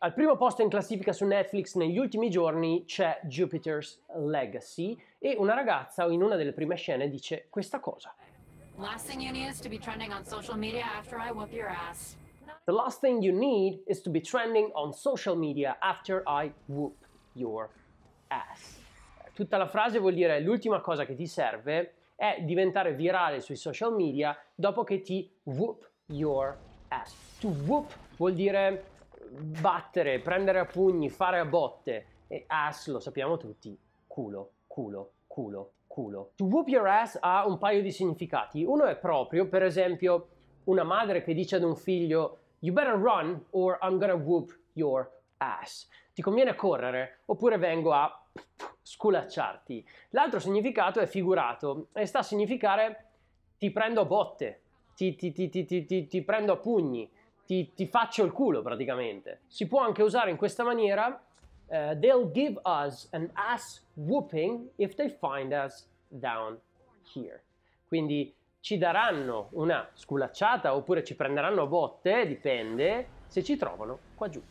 Al primo posto in classifica su Netflix negli ultimi giorni c'è Jupiter's Legacy e una ragazza in una delle prime scene dice questa cosa. Last thing you need is to be trending on social media after I whoop your ass. The last thing you need is to be trending on social media after I whoop your ass. Tutta la frase vuol dire l'ultima cosa che ti serve è diventare virale sui social media dopo che ti whoop your ass. To whoop vuol dire battere, prendere a pugni, fare a botte. E ass, lo sappiamo tutti, culo, culo, culo, culo. To whoop your ass ha un paio di significati. Uno è proprio, per esempio, una madre che dice ad un figlio You better run or I'm gonna whoop your ass. Ti conviene correre oppure vengo a sculacciarti. L'altro significato è figurato e sta a significare ti prendo a botte, ti, ti, ti, ti prendo a pugni, ti, ti faccio il culo praticamente. Si può anche usare in questa maniera, uh, they'll give us an ass whooping if they find us down here. Quindi ci daranno una sculacciata oppure ci prenderanno a botte, dipende, se ci trovano qua giù.